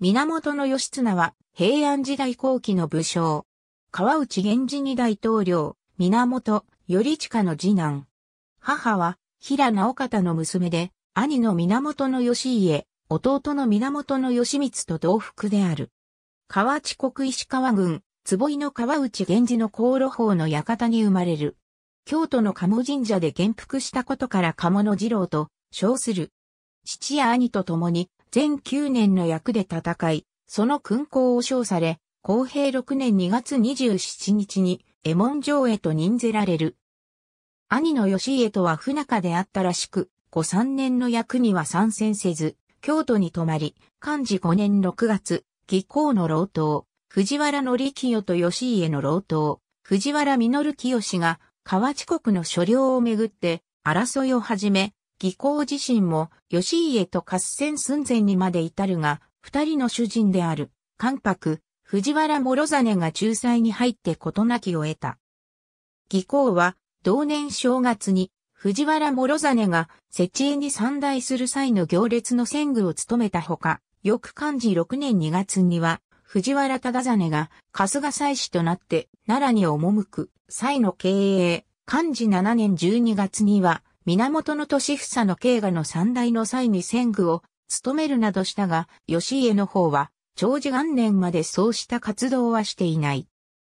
源義綱は平安時代後期の武将。川内源氏に大統領、源頼親の次男。母は平直方の娘で、兄の源義家、弟の源義満と同福である。河内国石川郡、坪井の川内源氏の航路法の館に生まれる。京都の鴨神社で元服したことから鴨の次郎と称する。父や兄と共に全9年の役で戦い、その勲功を称され、公平6年2月27日に、エモン城へと任ぜられる。兄の義家とは不仲であったらしく、後3年の役には参戦せず、京都に泊まり、漢字5年6月、義公の老頭、藤原紀清と義家の老頭、藤原実清が、河内国の所領をめぐって、争いを始め、義公自身も義家と合戦寸前にまで至るが、二人の主人である、関白、藤原諸真が仲裁に入って事なきを得た。義公は、同年正月に、藤原諸真が、設営に参大する際の行列の戦具を務めたほか、翌漢字6年2月には、藤原忠真が春日祭司となって奈良に赴く祭の経営、漢字7年12月には源利房の経過の三代の際に戦具を務めるなどしたが、義家の方は、長寿元年までそうした活動はしていない。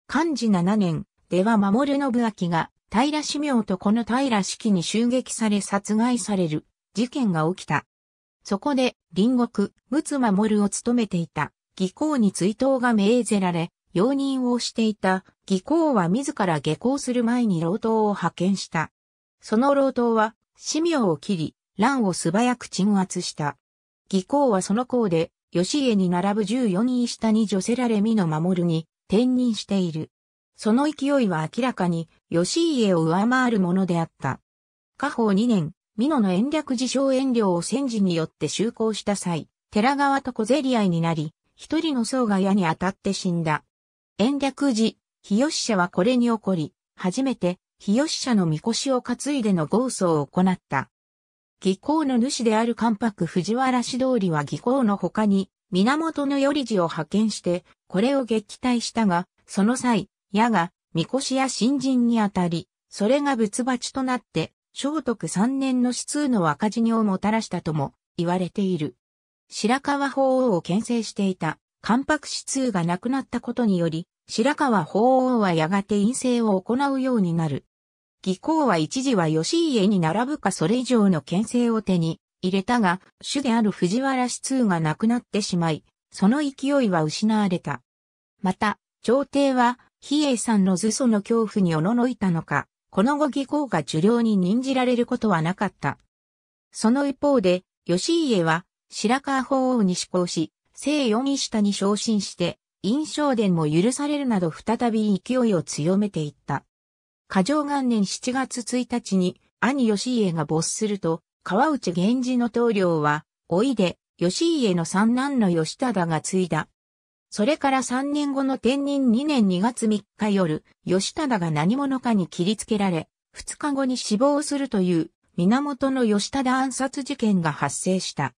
漢字7年では守信明が、平氏名とこの平式に襲撃され殺害される事件が起きた。そこで、隣国、陸奥守を務めていた、義公に追悼が命ぜられ、容認をしていた、義公は自ら下校する前に老頭を派遣した。その老頭は、死名を切り、乱を素早く鎮圧した。義公はその功で、義家に並ぶ十四人下に女せられ身の守るに、転任している。その勢いは明らかに、義家を上回るものであった。家宝二年、美濃の延暦自称遠慮を戦時によって就航した際、寺川と小競り合いになり、一人の僧が矢に当たって死んだ。延暦寺、日吉社はこれに起こり、初めて日吉社の神輿を担いでの豪走を行った。技巧の主である関白藤原氏通りは技巧の他に、源頼次を派遣して、これを撃退したが、その際、矢が、神輿や新人にあたり、それが仏鉢となって、聖徳三年の死通の赤字にをもたらしたとも言われている。白川法王を牽制していた関白死通が亡くなったことにより、白川法王はやがて陰性を行うようになる。義行は一時は吉家に並ぶかそれ以上の牽制を手に入れたが、主である藤原氏通が亡くなってしまい、その勢いは失われた。また、朝廷は、比叡んの図祖の恐怖におののいたのか、この後義行が受領に任じられることはなかった。その一方で、吉家は、白川法皇に志向し、正四位下に昇進して、印象伝も許されるなど再び勢いを強めていった。過剰元年7月1日に兄義家が没すると、川内源氏の棟梁は、おいで、義家の三男の義忠が継いだ。それから3年後の天任2年2月3日夜、義忠が何者かに切りつけられ、2日後に死亡するという、源の義忠暗殺事件が発生した。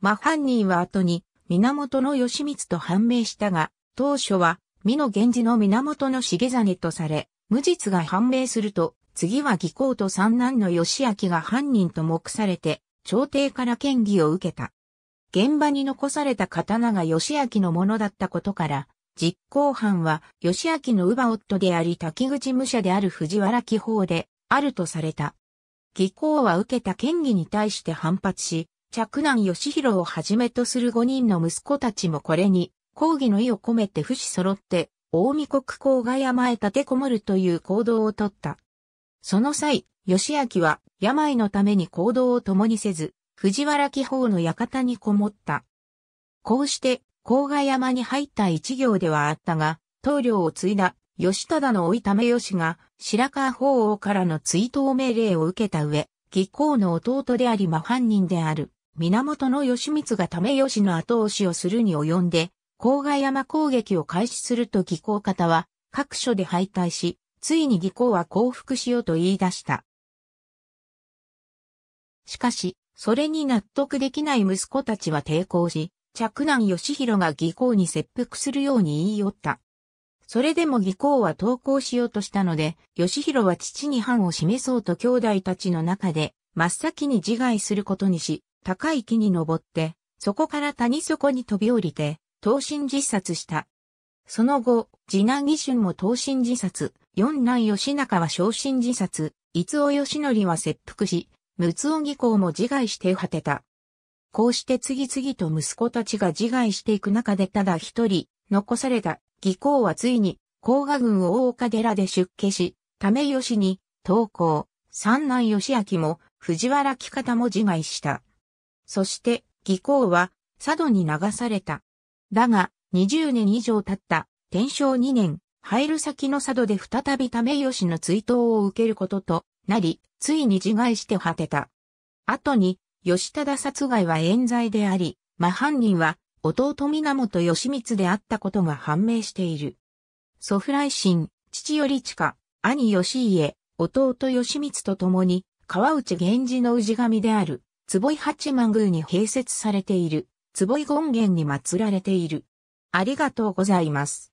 真犯人は後に、源の義満と判明したが、当初は、美の源氏の源の重実とされ、無実が判明すると、次は義公と三男の義明が犯人と目されて、朝廷から嫌疑を受けた。現場に残された刀が義明のものだったことから、実行犯は義明の乳母夫であり滝口武者である藤原紀宝であるとされた。義公は受けた嫌疑に対して反発し、嫡男義弘をはじめとする5人の息子たちもこれに抗議の意を込めて不死揃って大見国公が山へ立てこもるという行動をとった。その際、義明は病のために行動を共にせず、藤原紀宝の館にこもった。こうして、甲賀山に入った一行ではあったが、棟梁を継いだ義忠の老いため義が、白川法王からの追悼命令を受けた上、義公の弟であり真犯人である、源義満がため義の後押しをするに及んで、郊外山攻撃を開始すると技工方は各所で敗退し、ついに技工は降伏しようと言い出した。しかし、それに納得できない息子たちは抵抗し、嫡男義弘が技工に切腹するように言い寄った。それでも義工は投降しようとしたので、義弘は父に藩を示そうと兄弟たちの中で、真っ先に自害することにし、高い木に登って、そこから谷底に飛び降りて、投身自殺した。その後、次男義春も投身自殺、四男義仲は昇進自殺、五尾義則は切腹し、陸奥義公も自害して果てた。こうして次々と息子たちが自害していく中でただ一人、残された義公はついに、甲賀軍大岡寺で出家し、為義に、投降、三男義明も、藤原木方も自害した。そして、義公は、佐渡に流された。だが、20年以上経った、天正2年、入る先の佐渡で再び為義の追悼を受けることとなり、ついに自害して果てた。後に、吉忠殺害は冤罪であり、真犯人は弟源義光であったことが判明している。祖父来心、父より近、兄義家、弟義光と共に、川内源氏の氏神である、坪井八幡宮に併設されている。坪井権現に祀られている。ありがとうございます。